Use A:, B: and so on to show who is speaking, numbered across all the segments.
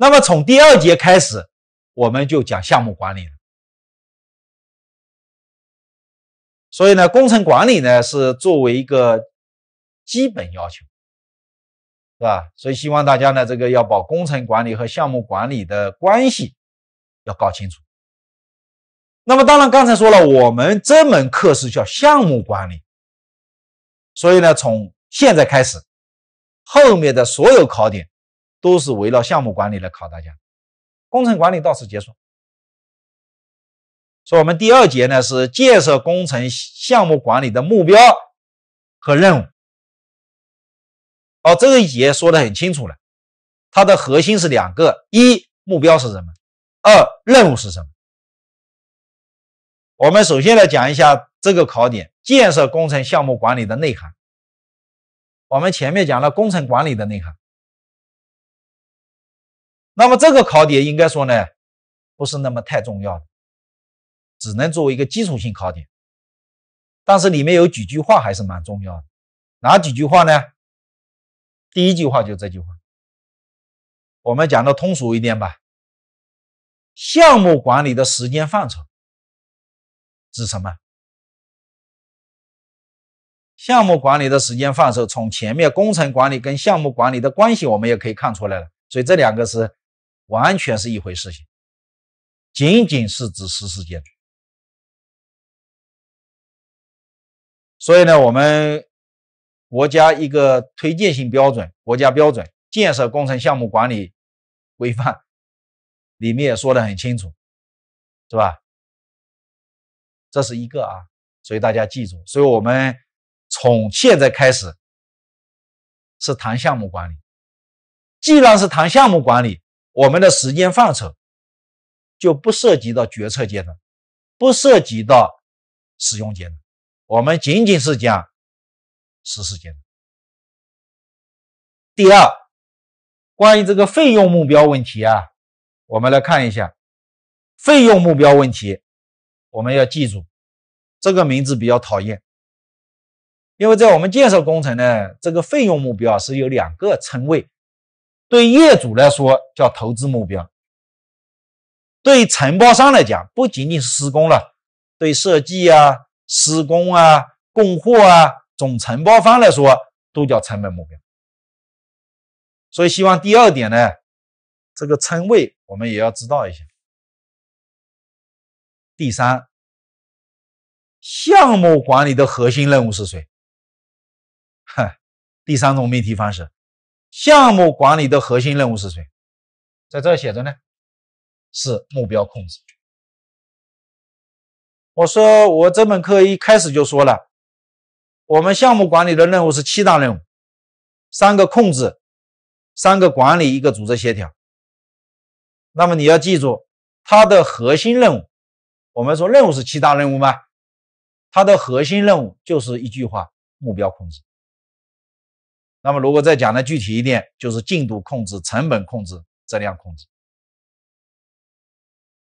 A: 那么从第二节开始，我们就讲项目管理了。所以呢，工程管理呢是作为一个基本要求，是吧？所以希望大家呢这个要把工程管理和项目管理的关系要搞清楚。那么当然，刚才说了，我们这门课是叫项目管理，所以呢，从现在开始，后面的所有考点。都是围绕项目管理来考大家。工程管理到此结束，所以，我们第二节呢是建设工程项目管理的目标和任务。哦，这个一节说的很清楚了，它的核心是两个：一，目标是什么；二，任务是什么。我们首先来讲一下这个考点：建设工程项目管理的内涵。我们前面讲了工程管理的内涵。那么这个考点应该说呢，不是那么太重要的，只能作为一个基础性考点。但是里面有几句话还是蛮重要的，哪几句话呢？第一句话就这句话，我们讲的通俗一点吧。项目管理的时间范畴指什么？项目管理的时间范畴，从前面工程管理跟项目管理的关系，我们也可以看出来了。所以这两个是。完全是一回事情，仅仅是指实施阶段。所以呢，我们国家一个推荐性标准、国家标准《建设工程项目管理规范》里面也说的很清楚，是吧？这是一个啊，所以大家记住，所以我们从现在开始是谈项目管理。既然是谈项目管理，我们的时间范畴就不涉及到决策阶段，不涉及到使用阶段，我们仅仅是讲实施阶段。第二，关于这个费用目标问题啊，我们来看一下费用目标问题，我们要记住这个名字比较讨厌，因为在我们建设工程呢，这个费用目标是有两个称谓。对业主来说叫投资目标，对承包商来讲不仅仅是施工了，对设计啊、施工啊、供货啊，总承包方来说都叫成本目标。所以希望第二点呢，这个称谓我们也要知道一下。第三，项目管理的核心任务是谁？哼，第三种命题方式。项目管理的核心任务是谁？在这写着呢，是目标控制。我说我这门课一开始就说了，我们项目管理的任务是七大任务，三个控制，三个管理，一个组织协调。那么你要记住它的核心任务。我们说任务是七大任务吗？它的核心任务就是一句话：目标控制。那么，如果再讲的具体一点，就是进度控制、成本控制、质量控制。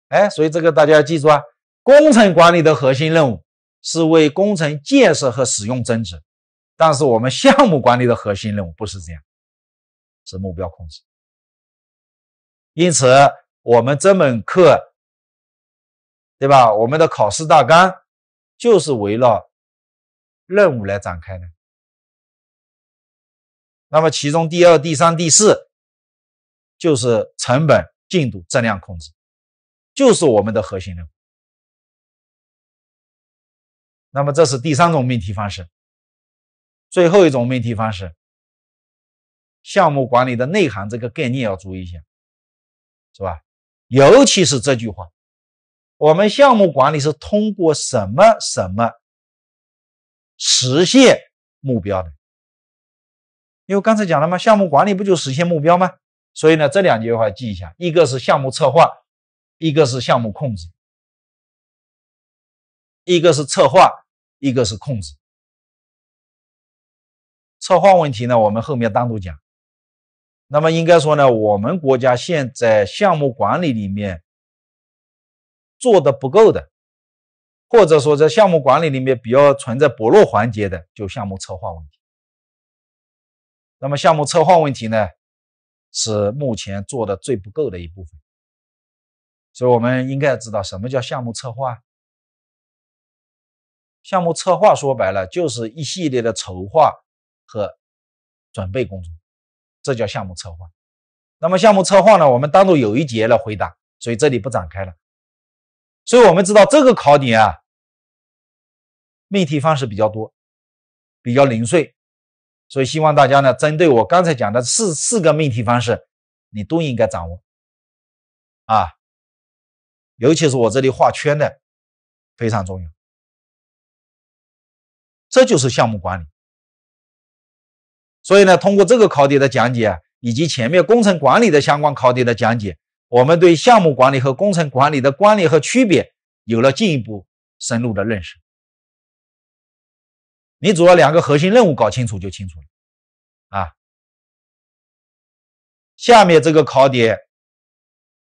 A: 哎，所以这个大家要记住啊，工程管理的核心任务是为工程建设和使用增值，但是我们项目管理的核心任务不是这样，是目标控制。因此，我们这门课，对吧？我们的考试大纲就是围绕任务来展开的。那么，其中第二、第三、第四就是成本、进度、质量控制，就是我们的核心任务。那么，这是第三种命题方式。最后一种命题方式，项目管理的内涵这个概念要注意一下，是吧？尤其是这句话，我们项目管理是通过什么什么实现目标的？因为刚才讲了嘛，项目管理不就实现目标吗？所以呢，这两句话记一下：一个是项目策划，一个是项目控制；一个是策划，一个是控制。策划问题呢，我们后面单独讲。那么应该说呢，我们国家现在项目管理里面做的不够的，或者说在项目管理里面比较存在薄弱环节的，就项目策划问题。那么项目策划问题呢，是目前做的最不够的一部分，所以我们应该知道什么叫项目策划。项目策划说白了就是一系列的筹划和准备工作，这叫项目策划。那么项目策划呢，我们单独有一节来回答，所以这里不展开了。所以我们知道这个考点啊，命题方式比较多，比较零碎。所以希望大家呢，针对我刚才讲的四四个命题方式，你都应该掌握，啊，尤其是我这里画圈的，非常重要。这就是项目管理。所以呢，通过这个考点的讲解，以及前面工程管理的相关考点的讲解，我们对项目管理和工程管理的管理和区别有了进一步深入的认识。你主要两个核心任务搞清楚就清楚了，啊。下面这个考点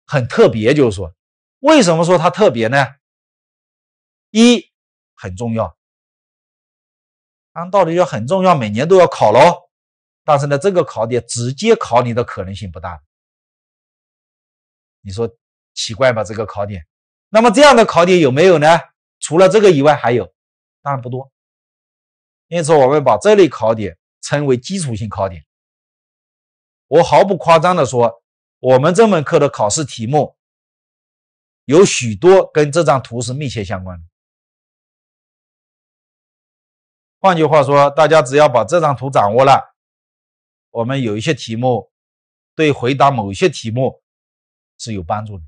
A: 很特别，就是说，为什么说它特别呢？一很重要，按道理就很重要，每年都要考喽。但是呢，这个考点直接考你的可能性不大。你说奇怪吧？这个考点。那么这样的考点有没有呢？除了这个以外还有，当然不多。因此，我们把这类考点称为基础性考点。我毫不夸张地说，我们这门课的考试题目有许多跟这张图是密切相关的。换句话说，大家只要把这张图掌握了，我们有一些题目对回答某些题目是有帮助的。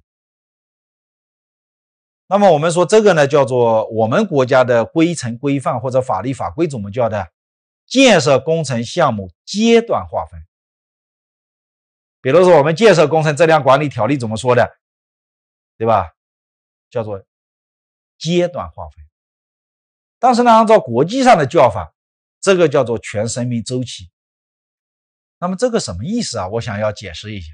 A: 那么我们说这个呢，叫做我们国家的规程规范或者法律法规怎么叫的？建设工程项目阶段划分。比如说我们《建设工程质量管理条例》怎么说的？对吧？叫做阶段划分。但是呢，按照国际上的叫法，这个叫做全生命周期。那么这个什么意思啊？我想要解释一下。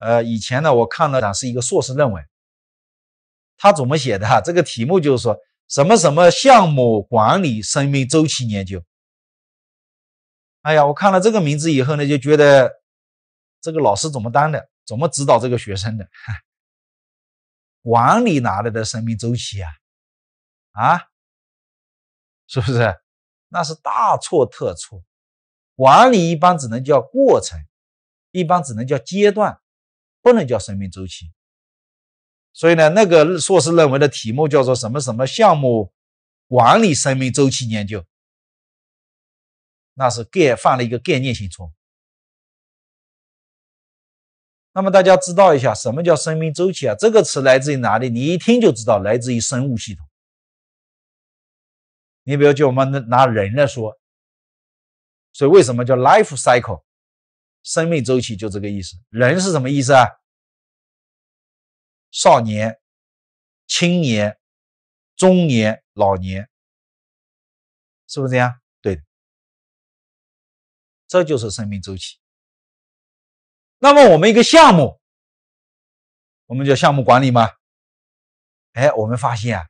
A: 呃，以前呢，我看了，的是一个硕士论文。他怎么写的哈？这个题目就是说什么什么项目管理生命周期研究。哎呀，我看了这个名字以后呢，就觉得这个老师怎么当的，怎么指导这个学生的？管理哪来的生命周期啊？啊，是不是？那是大错特错。管理一般只能叫过程，一般只能叫阶段，不能叫生命周期。所以呢，那个硕士论文的题目叫做什么什么项目管理生命周期研究，那是概犯了一个概念性错误。那么大家知道一下什么叫生命周期啊？这个词来自于哪里？你一听就知道，来自于生物系统。你比如就我们拿人来说，所以为什么叫 life cycle？生命周期就这个意思。人是什么意思啊？少年、青年、中年、老年，是不是这样？对这就是生命周期。那么我们一个项目，我们叫项目管理吗？哎，我们发现啊，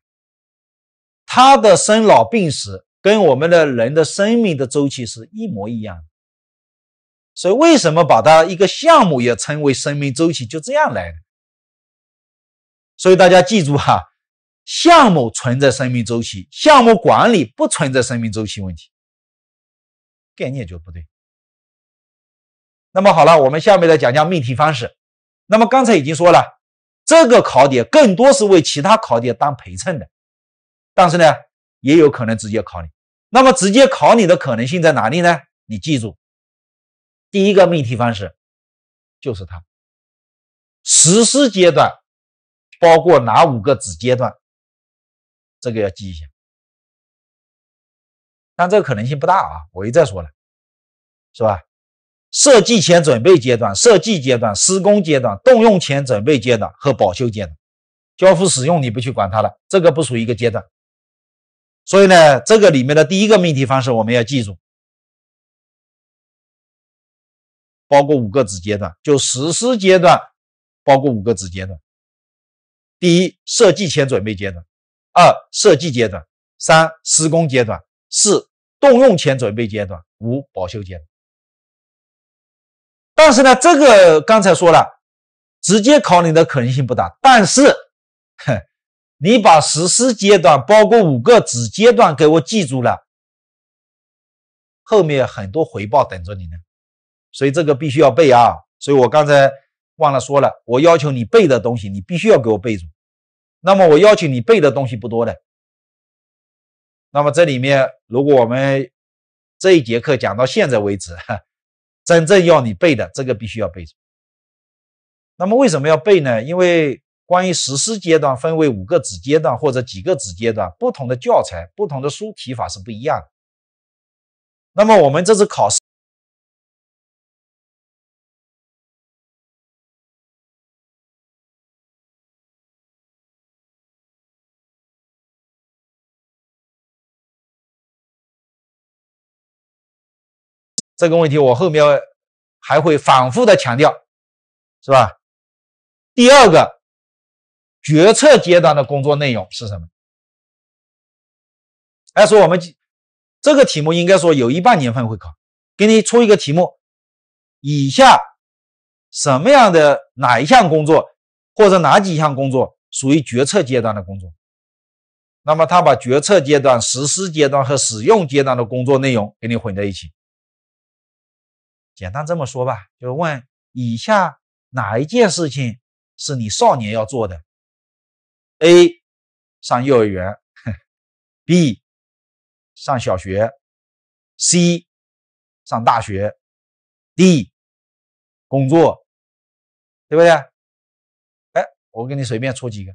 A: 它的生老病死跟我们的人的生命的周期是一模一样的。所以为什么把它一个项目也称为生命周期？就这样来的。所以大家记住哈，项目存在生命周期，项目管理不存在生命周期问题，概念就不对。那么好了，我们下面来讲讲命题方式。那么刚才已经说了，这个考点更多是为其他考点当陪衬的，但是呢，也有可能直接考你。那么直接考你的可能性在哪里呢？你记住，第一个命题方式就是它，实施阶段。包括哪五个子阶段？这个要记一下，但这个可能性不大啊！我一再说了，是吧？设计前准备阶段、设计阶段、施工阶段、动用前准备阶段和保修阶段。交付使用你不去管它了，这个不属于一个阶段。所以呢，这个里面的第一个命题方式我们要记住，包括五个子阶段，就实施阶段包括五个子阶段。第一，设计前准备阶段；二，设计阶段；三，施工阶段；四，动用前准备阶段；五，保修阶段。但是呢，这个刚才说了，直接考你的可能性不大，但是，哼，你把实施阶段包括五个子阶段给我记住了，后面很多回报等着你呢，所以这个必须要背啊！所以我刚才。忘了说了，我要求你背的东西，你必须要给我背住。那么我要求你背的东西不多的。那么这里面，如果我们这一节课讲到现在为止，真正要你背的，这个必须要背住。那么为什么要背呢？因为关于实施阶段分为五个子阶段或者几个子阶段，不同的教材、不同的书提法是不一样的。那么我们这次考试。这个问题我后面还会反复的强调，是吧？第二个，决策阶段的工作内容是什么？哎，说我们这个题目应该说有一半年份会考，给你出一个题目：以下什么样的哪一项工作或者哪几项工作属于决策阶段的工作？那么他把决策阶段、实施阶段和使用阶段的工作内容给你混在一起。简单这么说吧，就问以下哪一件事情是你少年要做的？A 上幼儿园，B 上小学，C 上大学，D 工作，对不对？哎，我给你随便出几个，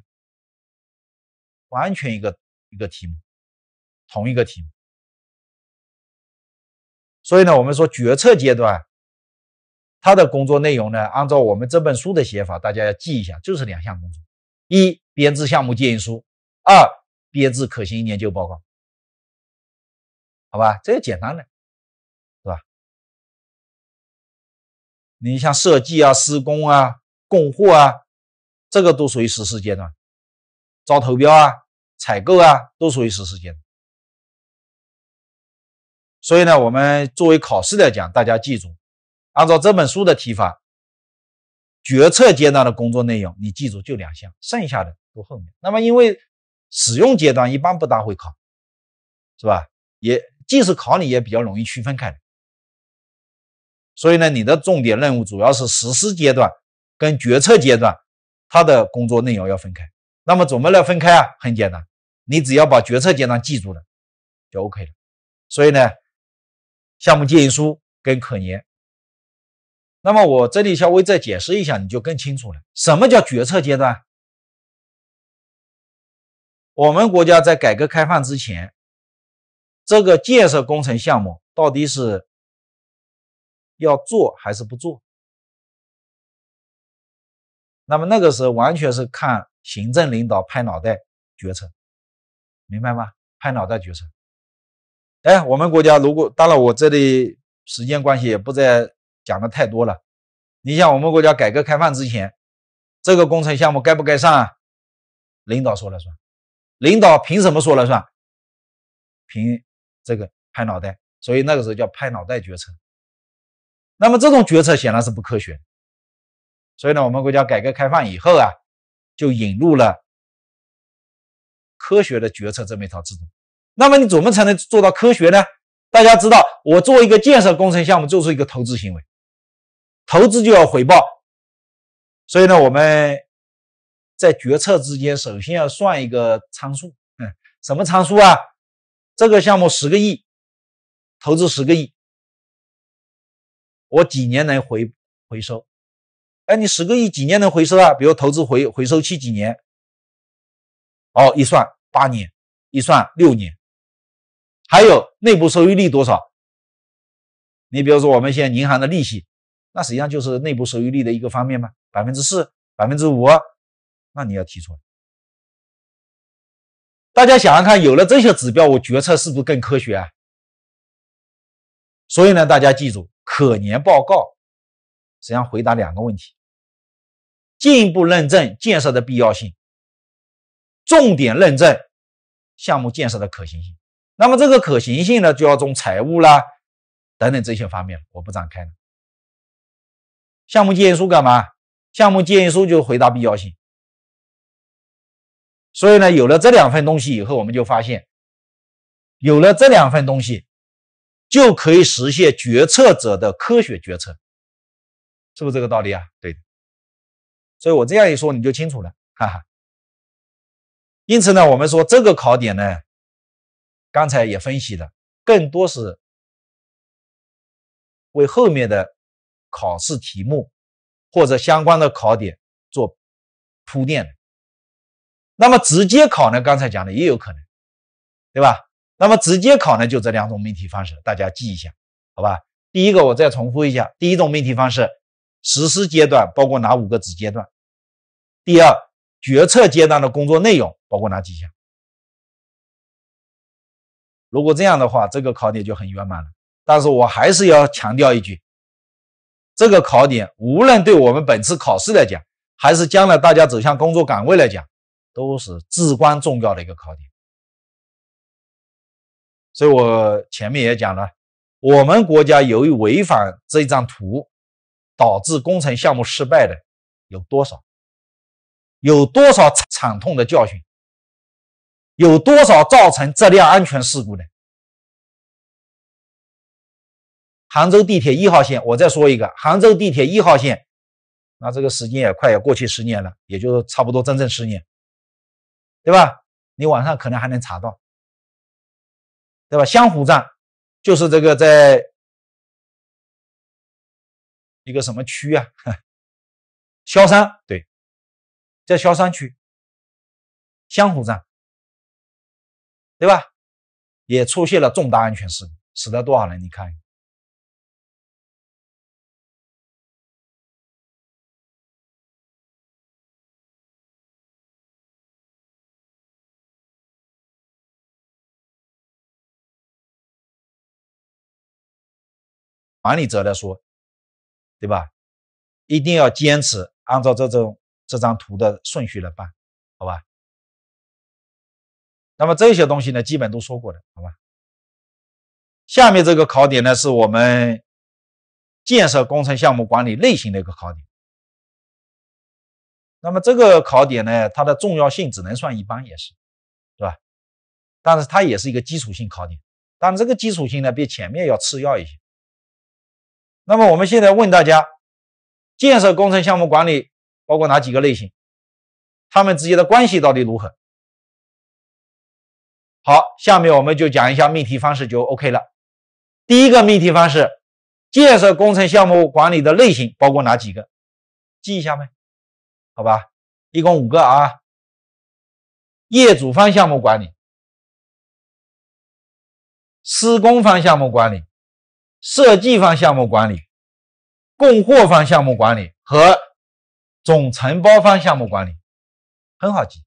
A: 完全一个一个题目，同一个题目。所以呢，我们说决策阶段。他的工作内容呢？按照我们这本书的写法，大家要记一下，就是两项工作：一、编制项目建议书；二、编制可行性研究报告。好吧，这简单的，是吧？你像设计啊、施工啊、供货啊，这个都属于实施阶段；招投标啊、采购啊，都属于实施阶段。所以呢，我们作为考试来讲，大家记住。按照这本书的提法，决策阶段的工作内容，你记住就两项，剩下的都后面。那么因为使用阶段一般不大会考，是吧？也即使考你，也比较容易区分开。所以呢，你的重点任务主要是实施阶段跟决策阶段，它的工作内容要分开。那么怎么来分开啊？很简单，你只要把决策阶段记住了，就 OK 了。所以呢，项目建议书跟可研。那么我这里稍微再解释一下，你就更清楚了。什么叫决策阶段？我们国家在改革开放之前，这个建设工程项目到底是要做还是不做？那么那个时候完全是看行政领导拍脑袋决策，明白吗？拍脑袋决策。哎，我们国家如果当然我这里时间关系也不在。讲的太多了，你像我们国家改革开放之前，这个工程项目该不该上，啊？领导说了算。领导凭什么说了算？凭这个拍脑袋，所以那个时候叫拍脑袋决策。那么这种决策显然是不科学所以呢，我们国家改革开放以后啊，就引入了科学的决策这么一套制度。那么你怎么才能做到科学呢？大家知道，我做一个建设工程项目，就是一个投资行为。投资就要回报，所以呢，我们在决策之间首先要算一个参数，嗯，什么参数啊？这个项目十个亿，投资十个亿，我几年能回回收？哎，你十个亿几年能回收啊？比如投资回回收期几年？哦，一算八年，一算六年，还有内部收益率多少？你比如说我们现在银行的利息。那实际上就是内部收益率的一个方面嘛，百分之四、百分之五，那你要提出来。大家想想看，有了这些指标，我决策是不是更科学啊？所以呢，大家记住，可研报告实际上回答两个问题：进一步论证建设的必要性，重点论证项目建设的可行性。那么这个可行性呢，就要从财务啦等等这些方面，我不展开了。项目建议书干嘛？项目建议书就回答必要性。所以呢，有了这两份东西以后，我们就发现，有了这两份东西，就可以实现决策者的科学决策，是不是这个道理啊？对的。所以我这样一说，你就清楚了，哈哈。因此呢，我们说这个考点呢，刚才也分析了，更多是为后面的。考试题目或者相关的考点做铺垫，那么直接考呢？刚才讲的也有可能，对吧？那么直接考呢，就这两种命题方式，大家记一下，好吧？第一个，我再重复一下：第一种命题方式实施阶段包括哪五个子阶段？第二，决策阶段的工作内容包括哪几项？如果这样的话，这个考点就很圆满了。但是我还是要强调一句。这个考点，无论对我们本次考试来讲，还是将来大家走向工作岗位来讲，都是至关重要的一个考点。所以我前面也讲了，我们国家由于违反这张图，导致工程项目失败的有多少？有多少惨痛的教训？有多少造成质量安全事故的？杭州地铁一号线，我再说一个，杭州地铁一号线，那这个时间也快要过去十年了，也就差不多整整十年，对吧？你网上可能还能查到，对吧？湘湖站就是这个在一个什么区啊？萧山，对，在萧山区湘湖站，对吧？也出现了重大安全事故，死了多少人？你看。管理者来说，对吧？一定要坚持按照这种这张图的顺序来办，好吧？那么这些东西呢，基本都说过的，好吧？下面这个考点呢，是我们建设工程项目管理类型的一个考点。那么这个考点呢，它的重要性只能算一般，也是，对吧？但是它也是一个基础性考点，但这个基础性呢，比前面要次要一些。那么我们现在问大家，建设工程项目管理包括哪几个类型？它们之间的关系到底如何？好，下面我们就讲一下命题方式，就 OK 了。第一个命题方式，建设工程项目管理的类型包括哪几个？记一下呗，好吧？一共五个啊，业主方项目管理，施工方项目管理。设计方项目管理、供货方项目管理和总承包方项目管理，很好记。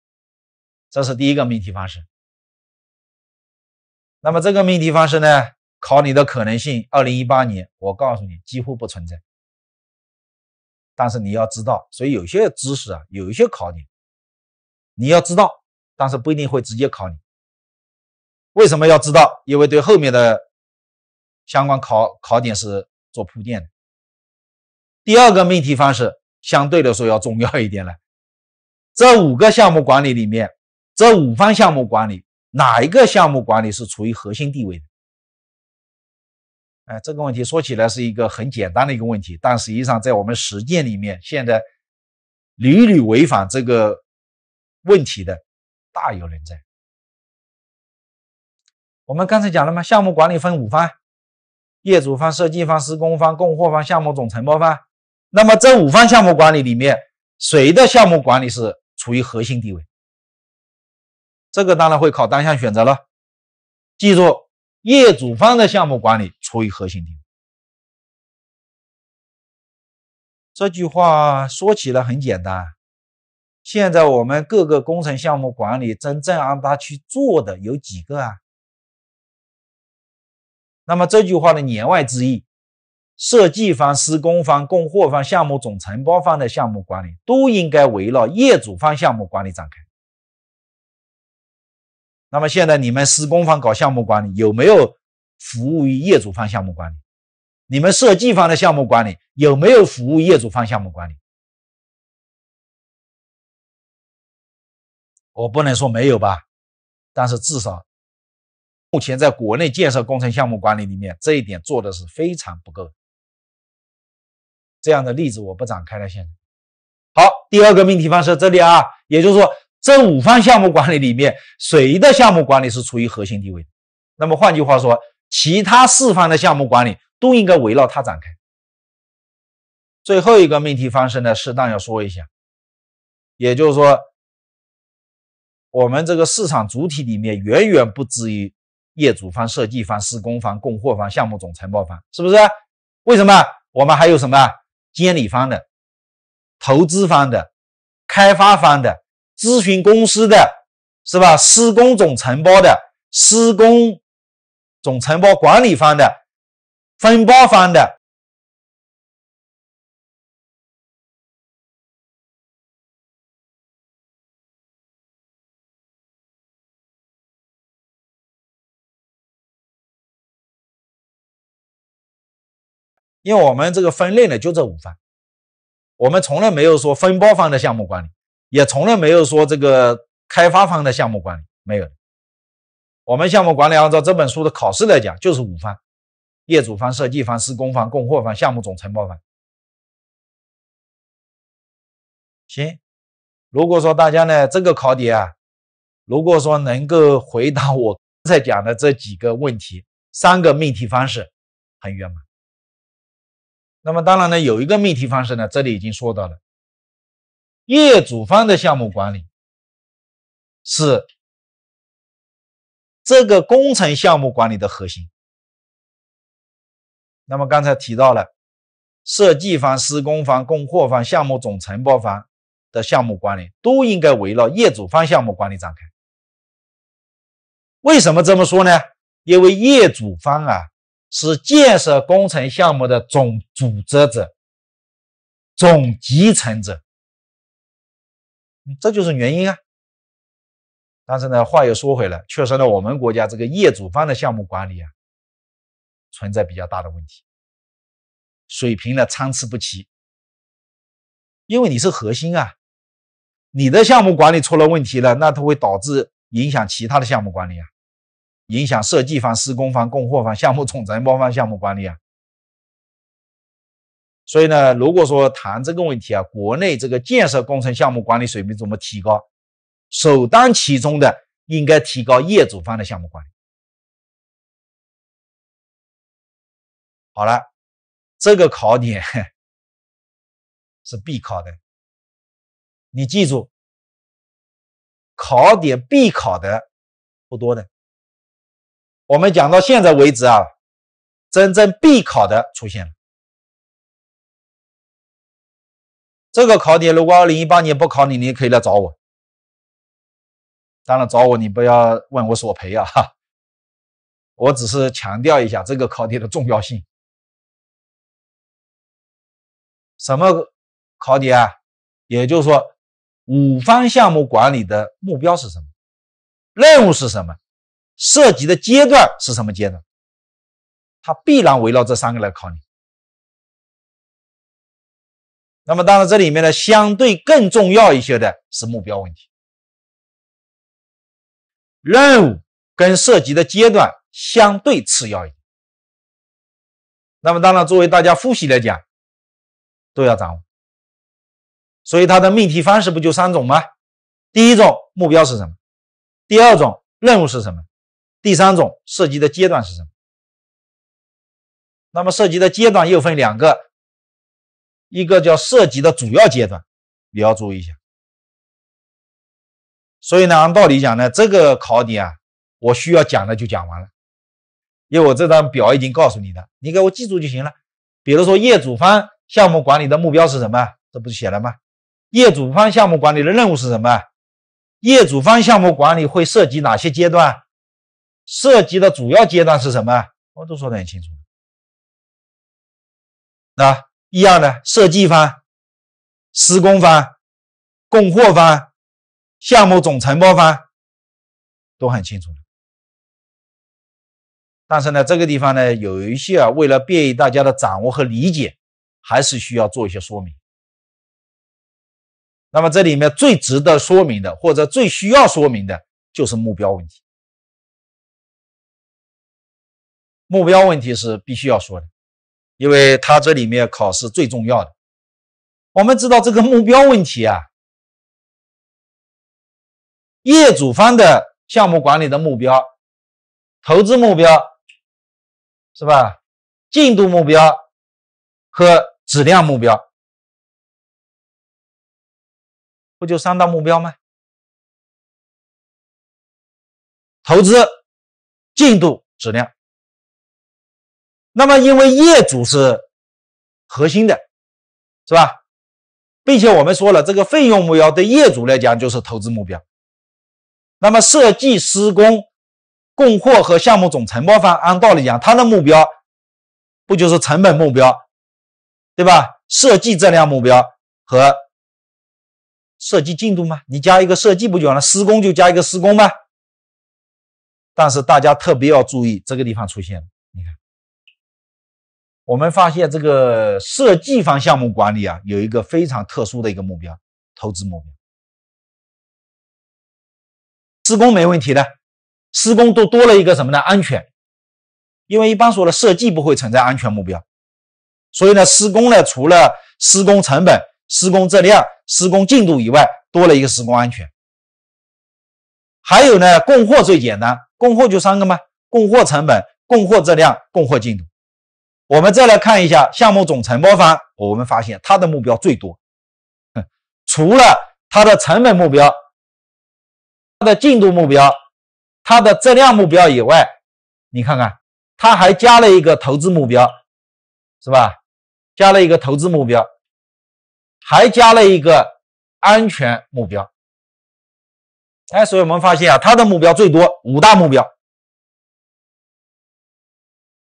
A: 这是第一个命题方式。那么这个命题方式呢，考你的可能性，二零一八年我告诉你几乎不存在。但是你要知道，所以有些知识啊，有一些考点，你要知道，但是不一定会直接考你。为什么要知道？因为对后面的。相关考考点是做铺垫的。第二个命题方式相对来说要重要一点了。这五个项目管理里面，这五方项目管理哪一个项目管理是处于核心地位的？哎，这个问题说起来是一个很简单的一个问题，但实际上在我们实践里面，现在屡屡违反这个问题的大有人在。我们刚才讲了吗？项目管理分五方。业主方、设计方、施工方、供货方、项目总承包方，那么在五方项目管理里面，谁的项目管理是处于核心地位？这个当然会考单项选择了。记住，业主方的项目管理处于核心地位。这句话说起来很简单，现在我们各个工程项目管理真正让他去做的有几个啊？那么这句话的言外之意，设计方、施工方、供货方、项目总承包方的项目管理都应该围绕业主方项目管理展开。那么现在你们施工方搞项目管理有没有服务于业主方项目管理？你们设计方的项目管理有没有服务业主方项目管理？我不能说没有吧，但是至少。目前在国内建设工程项目管理里面，这一点做的是非常不够。这样的例子我不展开了。现在。好，第二个命题方式这里啊，也就是说，这五方项目管理里面，谁的项目管理是处于核心地位？那么换句话说，其他四方的项目管理都应该围绕它展开。最后一个命题方式呢，适当要说一下，也就是说，我们这个市场主体里面，远远不止于。业主方、设计方、施工方、供货方、项目总承包方，是不是？为什么？我们还有什么？监理方的、投资方的、开发方的、咨询公司的，是吧？施工总承包的、施工总承包管理方的、分包方的。因为我们这个分类呢，就这五方，我们从来没有说分包方的项目管理，也从来没有说这个开发方的项目管理，没有我们项目管理按照这本书的考试来讲，就是五方：业主方、设计方、施工方、供货方、项目总承包方。行，如果说大家呢这个考点啊，如果说能够回答我刚才讲的这几个问题，三个命题方式，很圆满。那么当然呢，有一个命题方式呢，这里已经说到了，业主方的项目管理是这个工程项目管理的核心。那么刚才提到了，设计方、施工方、供货方、项目总承包方的项目管理都应该围绕业主方项目管理展开。为什么这么说呢？因为业主方啊。是建设工程项目的总组织者、总集成者，这就是原因啊。但是呢，话又说回来，确实呢，我们国家这个业主方的项目管理啊，存在比较大的问题，水平呢参差不齐。因为你是核心啊，你的项目管理出了问题了，那它会导致影响其他的项目管理啊。影响设计方、施工方、供货方、项目总承包方、项目管理啊。所以呢，如果说谈这个问题啊，国内这个建设工程项目管理水平怎么提高，首当其冲的应该提高业主方的项目管理。好了，这个考点 是必考的，你记住，考点必考的不多的。我们讲到现在为止啊，真正必考的出现了。这个考点如果二零一八年不考你，你可以来找我。当然找我你不要问我索赔啊，哈。我只是强调一下这个考点的重要性。什么考点啊？也就是说，五方项目管理的目标是什么？任务是什么？涉及的阶段是什么阶段？它必然围绕这三个来考你。那么，当然这里面呢，相对更重要一些的是目标问题，任务跟涉及的阶段相对次要一点。那么，当然作为大家复习来讲，都要掌握。所以它的命题方式不就三种吗？第一种目标是什么？第二种任务是什么？第三种涉及的阶段是什么？那么涉及的阶段又分两个，一个叫涉及的主要阶段，你要注意一下。所以呢，按道理讲呢，这个考点啊，我需要讲的就讲完了，因为我这张表已经告诉你的，你给我记住就行了。比如说，业主方项目管理的目标是什么？这不就写了吗？业主方项目管理的任务是什么？业主方项目管理会涉及哪些阶段？涉及的主要阶段是什么？我都说得很清楚，那一样的，设计方、施工方、供货方、项目总承包方都很清楚但是呢，这个地方呢，有一些啊，为了便于大家的掌握和理解，还是需要做一些说明。那么这里面最值得说明的，或者最需要说明的，就是目标问题。目标问题是必须要说的，因为它这里面考试最重要的。我们知道这个目标问题啊，业主方的项目管理的目标，投资目标是吧？进度目标和质量目标，不就三大目标吗？投资、进度、质量。那么，因为业主是核心的，是吧？并且我们说了，这个费用目标对业主来讲就是投资目标。那么，设计、施工、供货和项目总承包方，按道理讲，他的目标不就是成本目标，对吧？设计质量目标和设计进度吗？你加一个设计不就完了？施工就加一个施工吗？但是大家特别要注意这个地方出现。我们发现这个设计方项目管理啊，有一个非常特殊的一个目标——投资目标。施工没问题的，施工都多了一个什么呢？安全。因为一般说的设计不会存在安全目标，所以呢，施工呢，除了施工成本、施工质量、施工进度以外，多了一个施工安全。还有呢，供货最简单，供货就三个嘛：供货成本、供货质量、供货进度。我们再来看一下项目总承包方，我们发现他的目标最多，除了他的成本目标、他的进度目标、他的质量目标以外，你看看他还加了一个投资目标，是吧？加了一个投资目标，还加了一个安全目标。哎，所以我们发现啊，他的目标最多五大目标。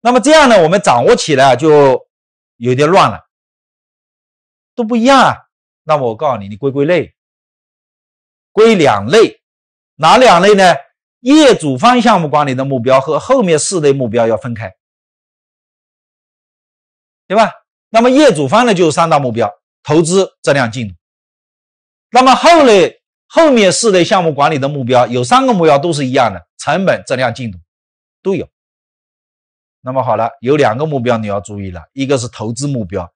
A: 那么这样呢，我们掌握起来就有点乱了，都不一样啊。那么我告诉你，你归归类，归两类，哪两类呢？业主方项目管理的目标和后面四类目标要分开，对吧？那么业主方呢，就是三大目标：投资、质量、进度。那么后类后面四类项目管理的目标有三个目标都是一样的，成本、质量、进度都有。那么好了，有两个目标你要注意了，一个是投资目标，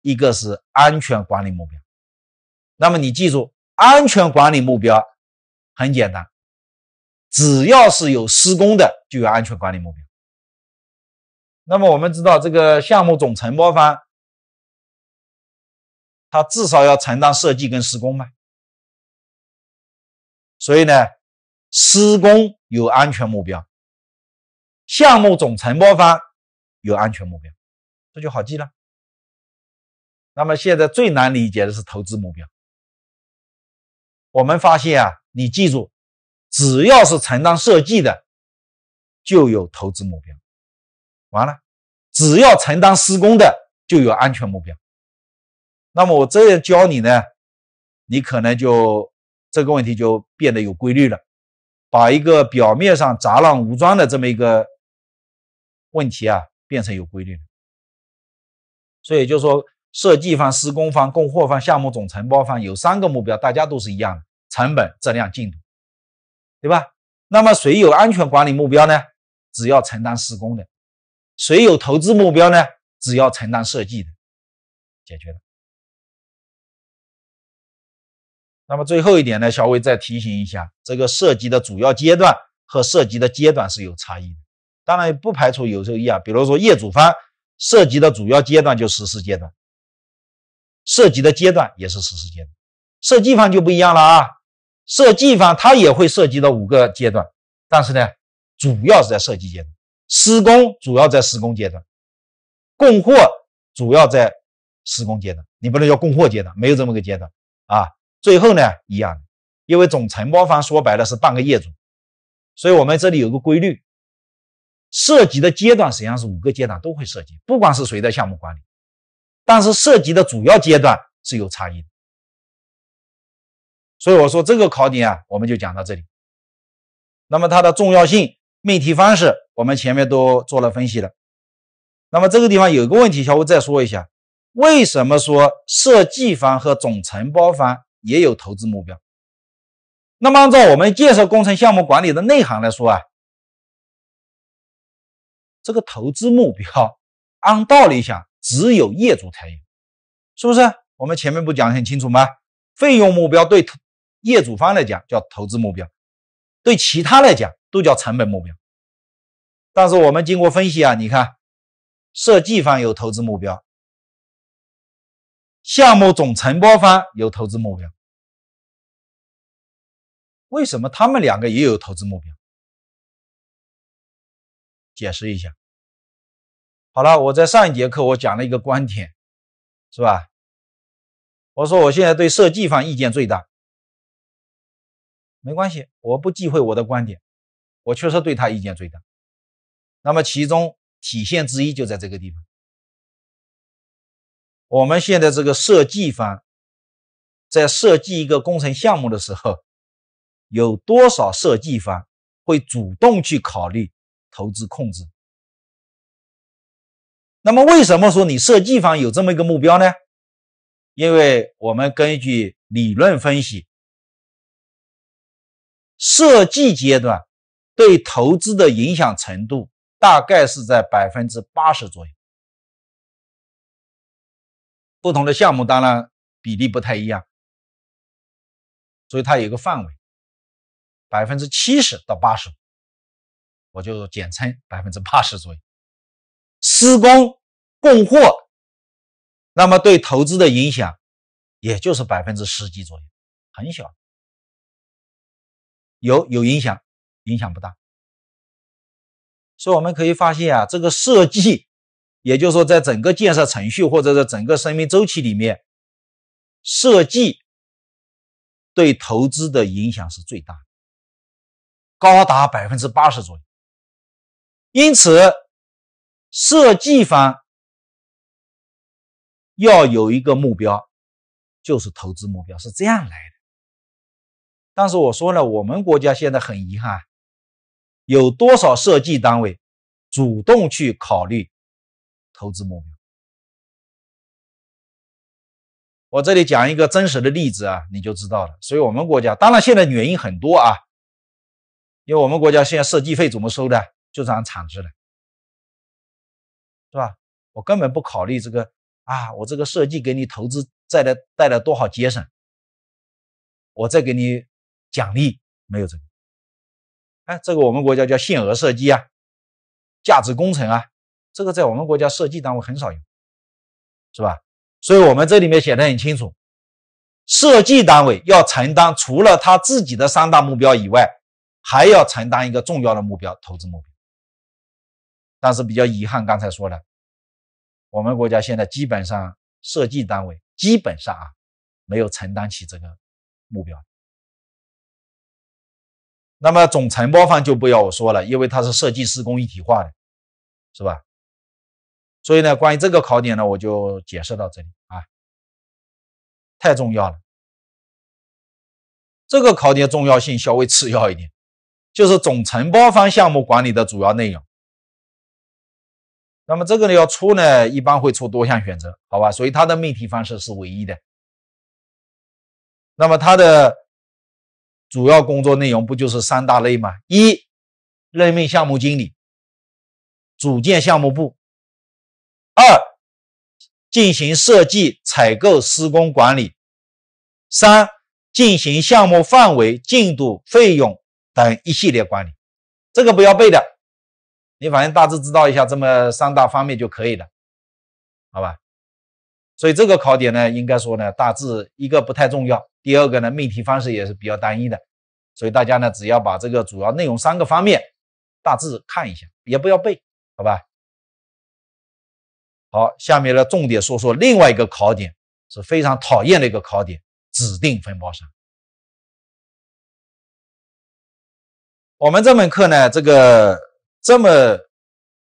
A: 一个是安全管理目标。那么你记住，安全管理目标很简单，只要是有施工的就有安全管理目标。那么我们知道，这个项目总承包方，他至少要承担设计跟施工嘛，所以呢，施工有安全目标。项目总承包方有安全目标，这就好记了。那么现在最难理解的是投资目标。我们发现啊，你记住，只要是承担设计的，就有投资目标；完了，只要承担施工的，就有安全目标。那么我这样教你呢，你可能就这个问题就变得有规律了，把一个表面上杂乱无章的这么一个。问题啊，变成有规律了。所以就是说，设计方、施工方、供货方、项目总承包方有三个目标，大家都是一样的：成本、质量、进度，对吧？那么谁有安全管理目标呢？只要承担施工的；谁有投资目标呢？只要承担设计的。解决了。那么最后一点呢，小伟再提醒一下：这个涉及的主要阶段和涉及的阶段是有差异的。当然不排除有时候一样，比如说业主方涉及的主要阶段就实施阶段，涉及的阶段也是实施阶段。设计方就不一样了啊，设计方它也会涉及到五个阶段，但是呢，主要是在设计阶段，施工主要在施工阶段，供货主要在施工阶段，你不能叫供货阶段，没有这么个阶段啊。最后呢，一样的，因为总承包方说白了是半个业主，所以我们这里有个规律。涉及的阶段实际上是五个阶段都会涉及，不管是谁的项目管理，但是涉及的主要阶段是有差异的。所以我说这个考点啊，我们就讲到这里。那么它的重要性、命题方式，我们前面都做了分析了。那么这个地方有一个问题，稍微再说一下：为什么说设计方和总承包方也有投资目标？那么按照我们建设工程项目管理的内涵来说啊。这个投资目标，按道理讲，只有业主才有，是不是？我们前面不讲很清楚吗？费用目标对业主方来讲叫投资目标，对其他来讲都叫成本目标。但是我们经过分析啊，你看，设计方有投资目标，项目总承包方有投资目标，为什么他们两个也有投资目标？解释一下。好了，我在上一节课我讲了一个观点，是吧？我说我现在对设计方意见最大。没关系，我不忌讳我的观点，我确实对他意见最大。那么其中体现之一就在这个地方。我们现在这个设计方在设计一个工程项目的时候，有多少设计方会主动去考虑？投资控制。那么，为什么说你设计方有这么一个目标呢？因为我们根据理论分析，设计阶段对投资的影响程度大概是在百分之八十左右。不同的项目当然比例不太一样，所以它有一个范围，百分之七十到八十。我就简称百分之八十左右，施工、供货，那么对投资的影响也就是百分之十几左右，很小。有有影响，影响不大。所以我们可以发现啊，这个设计，也就是说，在整个建设程序或者是整个生命周期里面，设计对投资的影响是最大的，高达百分之八十左右。因此，设计方要有一个目标，就是投资目标是这样来的。但是我说了，我们国家现在很遗憾，有多少设计单位主动去考虑投资目标？我这里讲一个真实的例子啊，你就知道了。所以我们国家当然现在原因很多啊，因为我们国家现在设计费怎么收的？就涨产值了，是吧？我根本不考虑这个啊！我这个设计给你投资带来带来多少节省，我再给你奖励，没有这个。哎，这个我们国家叫限额设计啊，价值工程啊，这个在我们国家设计单位很少有，是吧？所以，我们这里面写的很清楚，设计单位要承担除了他自己的三大目标以外，还要承担一个重要的目标——投资目标。但是比较遗憾，刚才说了，我们国家现在基本上设计单位基本上啊没有承担起这个目标。那么总承包方就不要我说了，因为它是设计施工一体化的，是吧？所以呢，关于这个考点呢，我就解释到这里啊，太重要了。这个考点重要性稍微次要一点，就是总承包方项目管理的主要内容。那么这个呢要出呢，一般会出多项选择，好吧？所以它的命题方式是唯一的。那么它的主要工作内容不就是三大类吗？一、任命项目经理，组建项目部；二、进行设计、采购、施工管理；三、进行项目范围、进度、费用等一系列管理。这个不要背的。你反正大致知道一下这么三大方面就可以了，好吧？所以这个考点呢，应该说呢，大致一个不太重要，第二个呢，命题方式也是比较单一的，所以大家呢，只要把这个主要内容三个方面大致看一下，也不要背，好吧？好，下面呢，重点说说另外一个考点，是非常讨厌的一个考点——指定分包商。我们这门课呢，这个。这么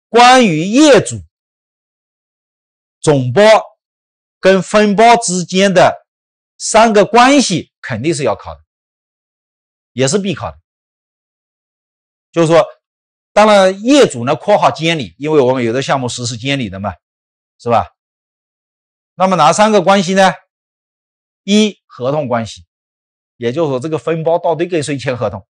A: 关于业主、总包跟分包之间的三个关系肯定是要考的，也是必考的。就是说，当然业主呢（括号监理），因为我们有的项目实施监理的嘛，是吧？那么哪三个关系呢？一合同关系，也就是说这个分包到底跟谁签合同？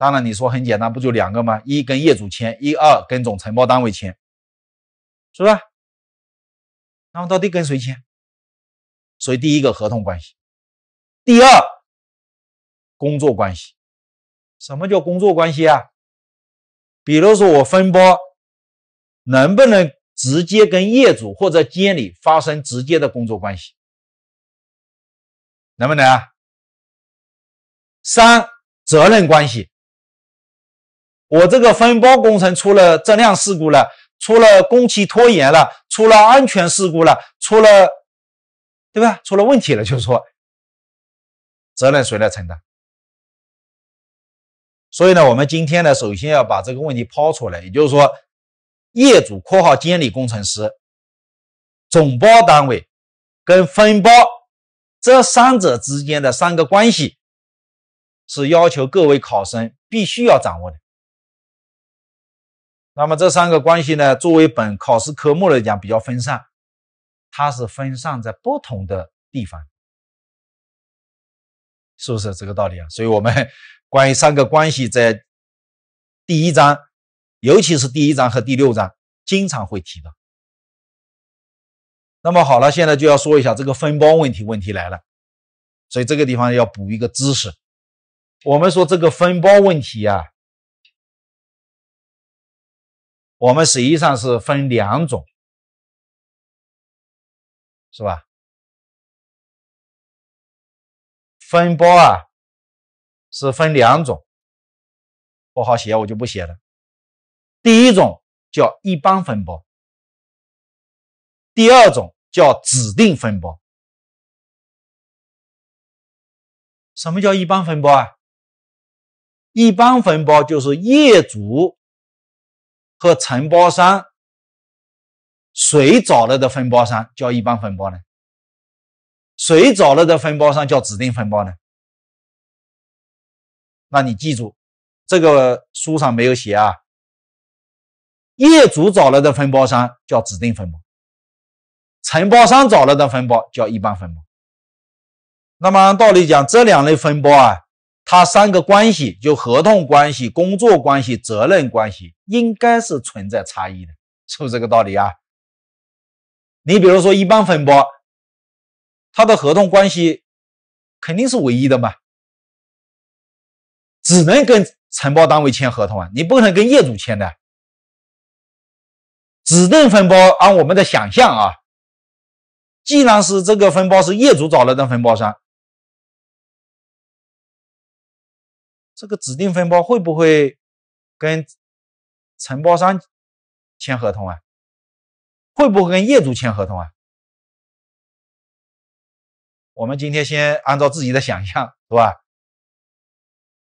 A: 当然，你说很简单，不就两个吗？一跟业主签，一二跟总承包单位签，是吧？那么到底跟谁签？所以第一个合同关系，第二工作关系。什么叫工作关系啊？比如说我分包，能不能直接跟业主或者监理发生直接的工作关系？能不能？啊？三责任关系。我这个分包工程出了质量事故了，出了工期拖延了，出了安全事故了，出了，对吧？出了问题了，就说责任谁来承担？所以呢，我们今天呢，首先要把这个问题抛出来，也就是说，业主（括号监理工程师）、总包单位跟分包这三者之间的三个关系，是要求各位考生必须要掌握的。那么这三个关系呢，作为本考试科目来讲比较分散，它是分散在不同的地方，是不是这个道理啊？所以，我们关于三个关系在第一章，尤其是第一章和第六章经常会提到。那么好了，现在就要说一下这个分包问题，问题来了，所以这个地方要补一个知识。我们说这个分包问题呀。我们实际上是分两种，是吧？分包啊，是分两种，不好写，我就不写了。第一种叫一般分包，第二种叫指定分包。什么叫一般分包啊？一般分包就是业主。和承包商谁找了的分包商叫一般分包呢？谁找了的分包商叫指定分包呢？那你记住，这个书上没有写啊。业主找了的分包商叫指定分包，承包商找了的分包叫一般分包。那么按道理讲，这两类分包啊。他三个关系就合同关系、工作关系、责任关系，应该是存在差异的，是不是这个道理啊？你比如说一般分包，他的合同关系肯定是唯一的嘛，只能跟承包单位签合同啊，你不可能跟业主签的。指定分包按我们的想象啊，既然是这个分包是业主找了的分包商。这个指定分包会不会跟承包商签合同啊？会不会跟业主签合同啊？我们今天先按照自己的想象，是吧？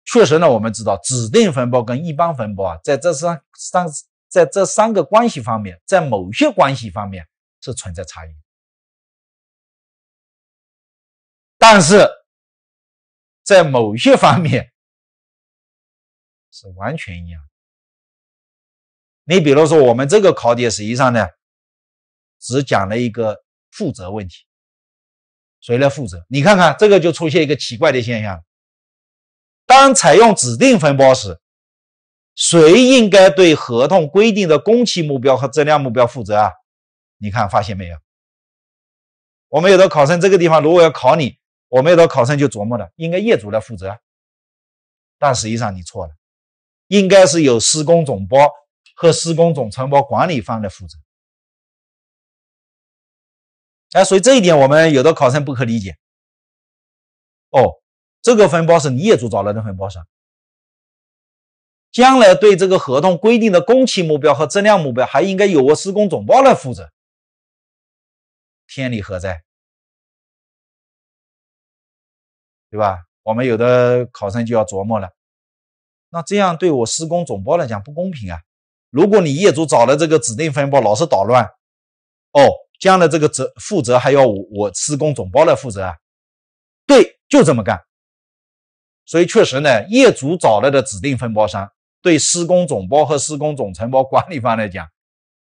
A: 确实呢，我们知道指定分包跟一般分包啊，在这三三在这三个关系方面，在某些关系方面是存在差异，但是在某些方面。是完全一样。你比如说，我们这个考点实际上呢，只讲了一个负责问题，谁来负责？你看看，这个就出现一个奇怪的现象：当采用指定分包时，谁应该对合同规定的工期目标和质量目标负责啊？你看，发现没有？我们有的考生这个地方如果要考你，我们有的考生就琢磨了，应该业主来负责，但实际上你错了。应该是由施工总包和施工总承包管理方来负责。哎，所以这一点我们有的考生不可理解。哦，这个分包是你业主找来的分包商，将来对这个合同规定的工期目标和质量目标，还应该由施工总包来负责，天理何在？对吧？我们有的考生就要琢磨了。那这样对我施工总包来讲不公平啊！如果你业主找了这个指定分包老是捣乱，哦，这样的这个责负责还要我我施工总包来负责啊？对，就这么干。所以确实呢，业主找来的指定分包商，对施工总包和施工总承包管理方来讲，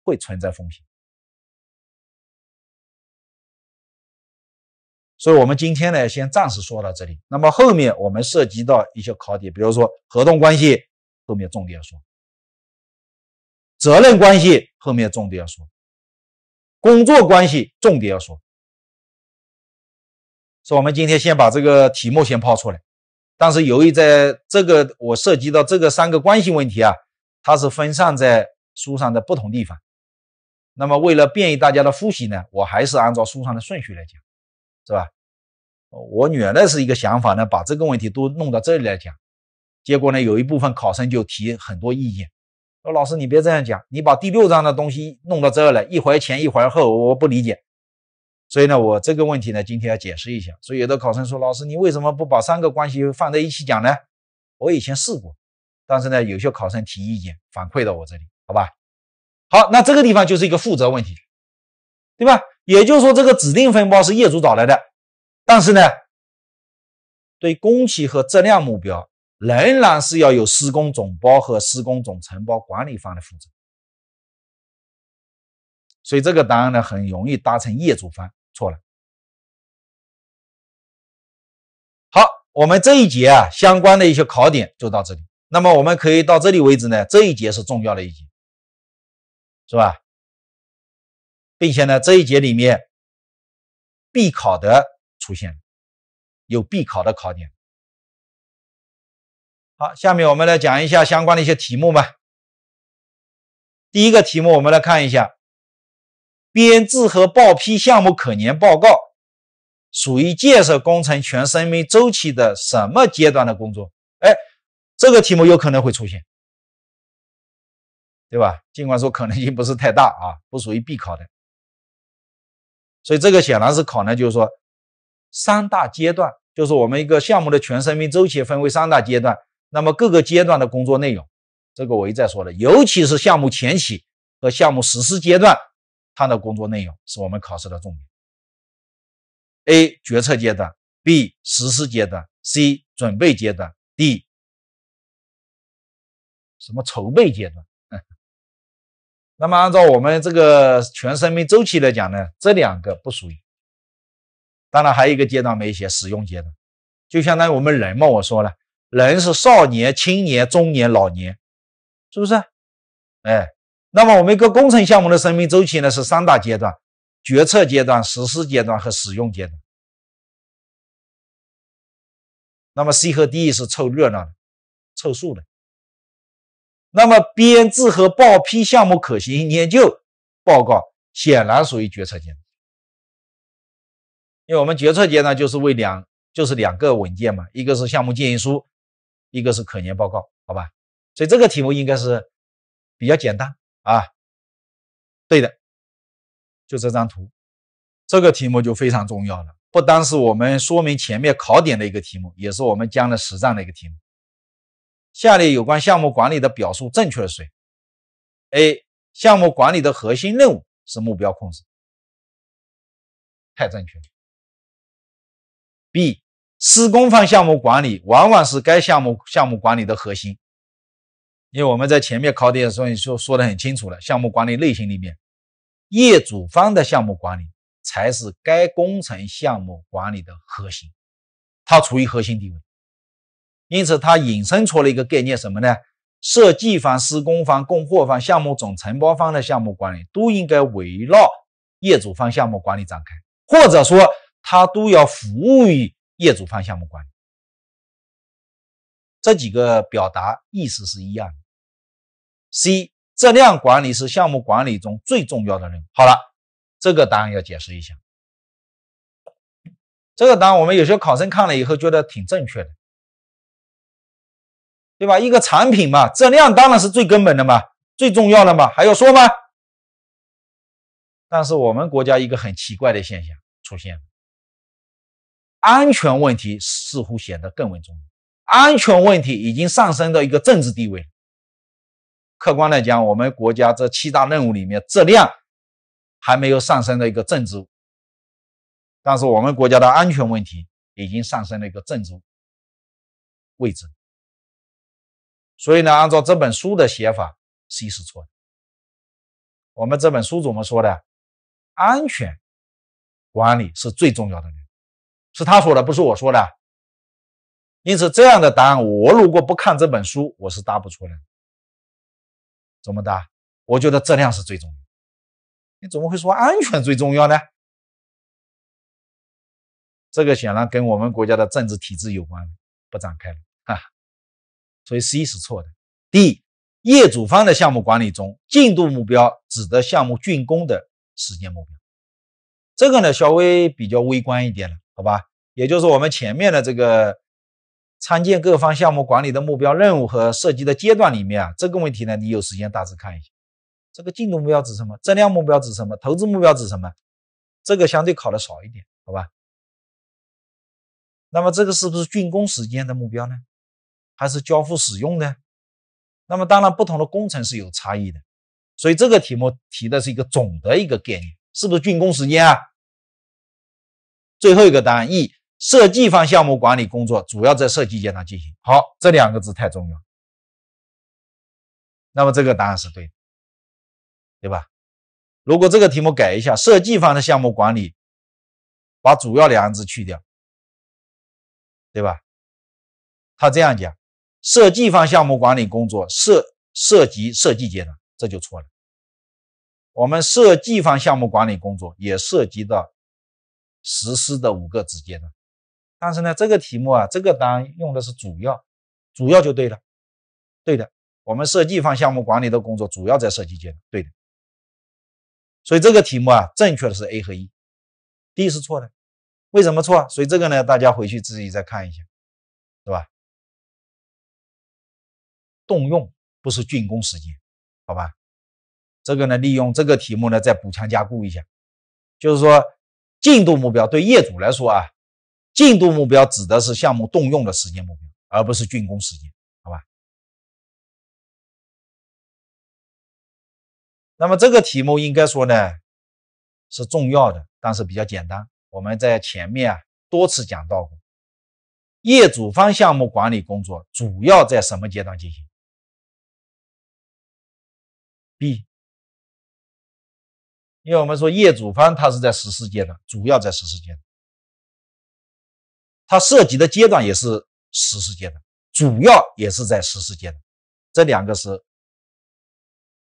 A: 会存在风险。所以我们今天呢，先暂时说到这里。那么后面我们涉及到一些考点，比如说合同关系，后面重点要说；责任关系后面重点要说；工作关系重点要说。所以我们今天先把这个题目先抛出来。但是由于在这个我涉及到这个三个关系问题啊，它是分散在书上的不同地方。那么为了便于大家的复习呢，我还是按照书上的顺序来讲。是吧？我原来是一个想法呢，把这个问题都弄到这里来讲，结果呢，有一部分考生就提很多意见，说老师你别这样讲，你把第六章的东西弄到这儿来，一会儿前一会儿后，我不理解。所以呢，我这个问题呢，今天要解释一下。所以有的考生说，老师你为什么不把三个关系放在一起讲呢？我以前试过，但是呢，有些考生提意见反馈到我这里，好吧？好，那这个地方就是一个负责问题，对吧？也就是说，这个指定分包是业主找来的，但是呢，对工期和质量目标仍然是要有施工总包和施工总承包管理方的负责。所以这个答案呢，很容易搭成业主方错了。好，我们这一节啊，相关的一些考点就到这里。那么我们可以到这里为止呢，这一节是重要的一节，是吧？并且呢，这一节里面必考的出现了，有必考的考点。好，下面我们来讲一下相关的一些题目吧。第一个题目，我们来看一下，编制和报批项目可研报告属于建设工程全生命周期的什么阶段的工作？哎，这个题目有可能会出现，对吧？尽管说可能性不是太大啊，不属于必考的。所以这个显然是考呢，就是说，三大阶段，就是我们一个项目的全生命周期分为三大阶段，那么各个阶段的工作内容，这个我一再说了，尤其是项目前期和项目实施阶段，它的工作内容是我们考试的重点。A 决策阶段，B 实施阶段，C 准备阶段，D 什么筹备阶段？那么，按照我们这个全生命周期来讲呢，这两个不属于。当然，还有一个阶段没写，使用阶段。就相当于我们人嘛，我说了，人是少年、青年、中年、老年，是不是？哎，那么我们一个工程项目的生命周期呢，是三大阶段：决策阶段、实施阶段和使用阶段。那么 C 和 D 是凑热闹的，凑数的。那么，编制和报批项目可行性研究报告，显然属于决策阶段，因为我们决策阶段就是为两，就是两个文件嘛，一个是项目建议书，一个是可研报告，好吧？所以这个题目应该是比较简单啊，对的，就这张图，这个题目就非常重要了，不单是我们说明前面考点的一个题目，也是我们将来实战的一个题目。下列有关项目管理的表述正确的是 a 项目管理的核心任务是目标控制，太正确了。B. 施工方项目管理往往是该项目项目管理的核心，因为我们在前面考点的时候说说的很清楚了，项目管理类型里面，业主方的项目管理才是该工程项目管理的核心，它处于核心地位。因此，它引申出了一个概念，什么呢？设计方、施工方、供货方、项目总承包方的项目管理都应该围绕业主方项目管理展开，或者说，它都要服务于业主方项目管理。这几个表达意思是一样的。C，质量管理是项目管理中最重要的任务。好了，这个答案要解释一下。这个答案我们有些考生看了以后觉得挺正确的。对吧？一个产品嘛，质量当然是最根本的嘛，最重要的嘛，还要说吗？但是我们国家一个很奇怪的现象出现了，安全问题似乎显得更为重要。安全问题已经上升到一个政治地位客观来讲，我们国家这七大任务里面，质量还没有上升到一个政治，但是我们国家的安全问题已经上升了一个政治位置。所以呢，按照这本书的写法，C 是错的。我们这本书怎么说的？安全管理是最重要的人，是他说的，不是我说的。因此，这样的答案，我如果不看这本书，我是答不出来怎么答？我觉得质量是最重要你怎么会说安全最重要呢？这个显然跟我们国家的政治体制有关，不展开了啊。所以 C 是错的。D 业主方的项目管理中，进度目标指的项目竣工的时间目标。这个呢，稍微比较微观一点了，好吧？也就是我们前面的这个参见各方项目管理的目标任务和涉及的阶段里面啊，这个问题呢，你有时间大致看一下。这个进度目标指什么？增量目标指什么？投资目标指什么？这个相对考的少一点，好吧？那么这个是不是竣工时间的目标呢？还是交付使用呢？那么当然，不同的工程是有差异的。所以这个题目提的是一个总的一个概念，是不是竣工时间啊？最后一个答案 E，设计方项目管理工作主要在设计阶段进行。好，这两个字太重要。那么这个答案是对的，对吧？如果这个题目改一下，设计方的项目管理，把主要两个字去掉，对吧？他这样讲。设计方项目管理工作涉涉及设计阶段，这就错了。我们设计方项目管理工作也涉及到实施的五个子阶段，但是呢，这个题目啊，这个当然用的是主要，主要就对了。对的，我们设计方项目管理的工作主要在设计阶段，对的。所以这个题目啊，正确的是 A 和 E，D 是错的。为什么错？所以这个呢，大家回去自己再看一下。动用不是竣工时间，好吧？这个呢，利用这个题目呢再补强加固一下，就是说进度目标对业主来说啊，进度目标指的是项目动用的时间目标，而不是竣工时间，好吧？那么这个题目应该说呢是重要的，但是比较简单，我们在前面啊多次讲到过，业主方项目管理工作主要在什么阶段进行？B，因为我们说业主方他是在实施阶段，主要在实施阶段，他涉及的阶段也是实施阶段，主要也是在实施阶段，这两个是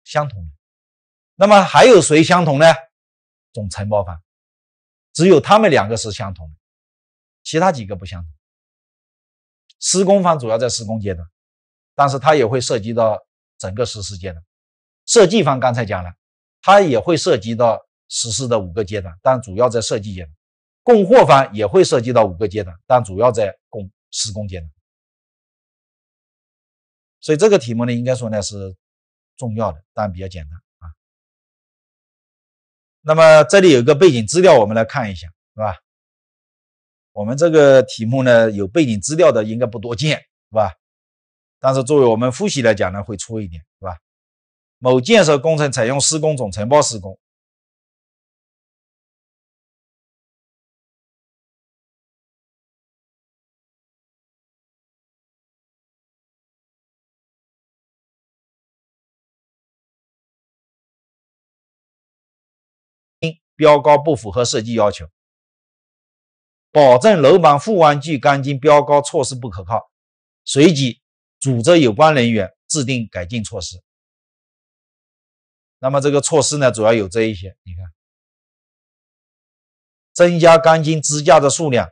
A: 相同的。那么还有谁相同呢？总承包方，只有他们两个是相同的，其他几个不相同。施工方主要在施工阶段，但是它也会涉及到整个实施阶段。设计方刚才讲了，它也会涉及到实施的五个阶段，但主要在设计阶段；供货方也会涉及到五个阶段，但主要在供施工阶段。所以这个题目呢，应该说呢是重要的，但比较简单啊。那么这里有个背景资料，我们来看一下，是吧？我们这个题目呢有背景资料的应该不多见，是吧？但是作为我们复习来讲呢，会出一点。某建设工程采用施工总承包施工，因标高不符合设计要求，保证楼板负弯距钢筋标高措施不可靠，随即组织有关人员制定改进措施。那么这个措施呢，主要有这一些。你看，增加钢筋支架的数量，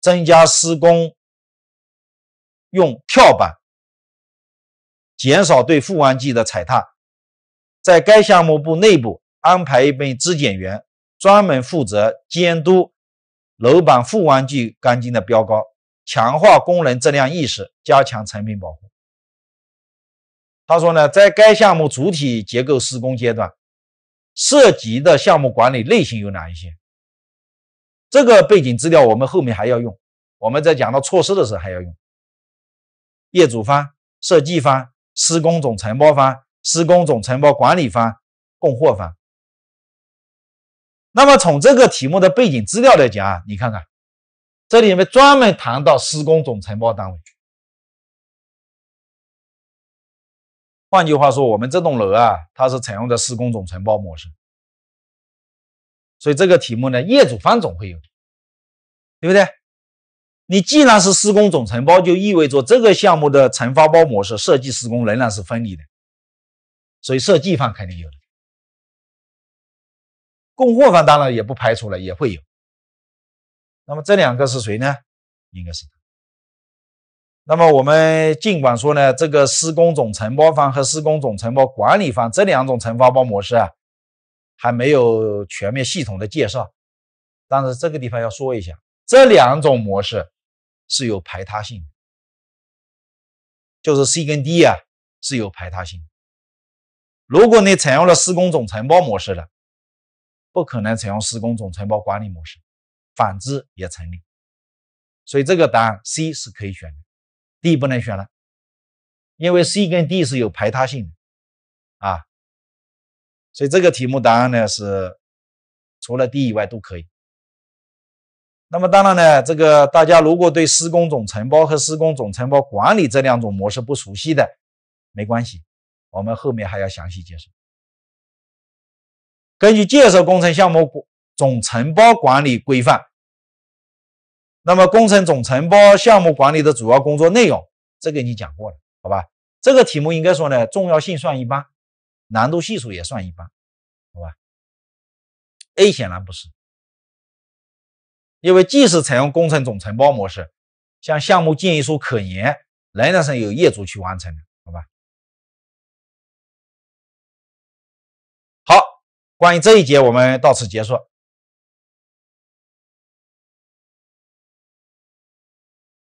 A: 增加施工用跳板，减少对负弯剂的踩踏，在该项目部内部安排一名质检员，专门负责监督楼板负弯剂钢筋的标高，强化工人质量意识，加强成品保护。他说呢，在该项目主体结构施工阶段，涉及的项目管理类型有哪一些？这个背景资料我们后面还要用，我们在讲到措施的时候还要用。业主方、设计方、施工总承包方、施工总承包管理方、供货方。那么从这个题目的背景资料来讲啊，你看看，这里面专门谈到施工总承包单位。换句话说，我们这栋楼啊，它是采用的施工总承包模式，所以这个题目呢，业主方总会有，对不对？你既然是施工总承包，就意味着这个项目的承发包模式，设计施工仍然是分离的，所以设计方肯定有的，供货方当然也不排除了，也会有。那么这两个是谁呢？应该是。那么我们尽管说呢，这个施工总承包方和施工总承包管理方这两种承包包模式啊，还没有全面系统的介绍。但是这个地方要说一下，这两种模式是有排他性的，就是 C 跟 D 啊是有排他性。如果你采用了施工总承包模式的，不可能采用施工总承包管理模式，反之也成立。所以这个答案 C 是可以选的。D 不能选了，因为 C 跟 D 是有排他性的啊，所以这个题目答案呢是除了 D 以外都可以。那么当然呢，这个大家如果对施工总承包和施工总承包管理这两种模式不熟悉的，没关系，我们后面还要详细介绍。根据《建设工程项目总承包管理规范》。那么，工程总承包项目管理的主要工作内容，这个已经讲过了，好吧？这个题目应该说呢，重要性算一般，难度系数也算一般，好吧？A 显然不是，因为即使采用工程总承包模式，像项目建议书可研仍然是由业主去完成的，好吧？好，关于这一节，我们到此结束。